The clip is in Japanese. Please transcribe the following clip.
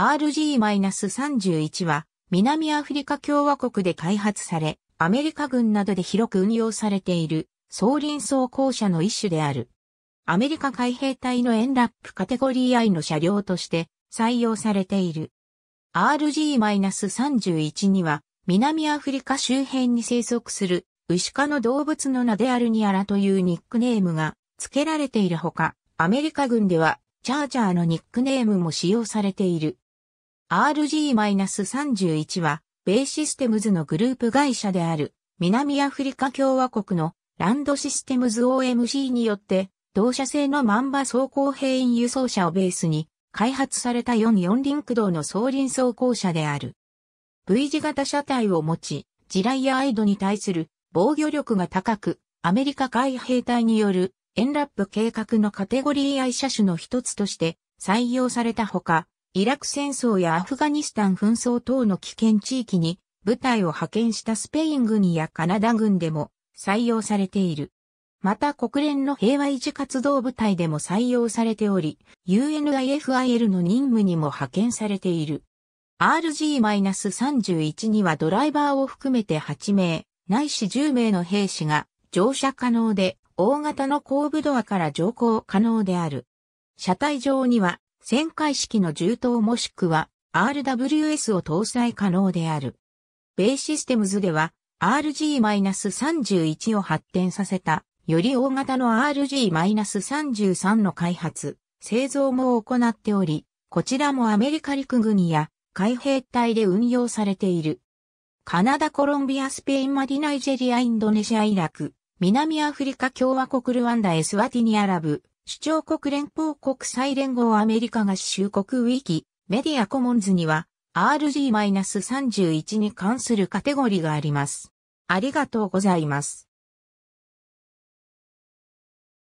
RG-31 は南アフリカ共和国で開発され、アメリカ軍などで広く運用されている総輪装甲車の一種である。アメリカ海兵隊のエンラップカテゴリー I の車両として採用されている。RG-31 には南アフリカ周辺に生息する牛科の動物の名であるニアラというニックネームが付けられているほか、アメリカ軍ではチャージャーのニックネームも使用されている。RG-31 は、ベイシステムズのグループ会社である、南アフリカ共和国のランドシステムズ OMC によって、同社製のマンバ走行兵員輸送車をベースに、開発された44輪駆動の双輪走行車である。V 字型車体を持ち、地雷やアイドに対する防御力が高く、アメリカ海兵隊によるエンラップ計画のカテゴリー I 車種の一つとして採用されたほか、イラク戦争やアフガニスタン紛争等の危険地域に部隊を派遣したスペイン軍やカナダ軍でも採用されている。また国連の平和維持活動部隊でも採用されており、UNIFIL の任務にも派遣されている。RG-31 にはドライバーを含めて8名、ないし10名の兵士が乗車可能で、大型の後部ドアから乗降可能である。車体上には旋回式の銃刀もしくは RWS を搭載可能である。ベイシステムズでは RG-31 を発展させた、より大型の RG-33 の開発、製造も行っており、こちらもアメリカ陸軍や海兵隊で運用されている。カナダ、コロンビア、スペイン、マディナイジェリア、インドネシア、イラク、南アフリカ共和国ルワンダ、エスワティニアラブ、主張国連邦国際連合アメリカ合衆国ウィキ、メディアコモンズには RG-31 に関するカテゴリがあります。ありがとうございます。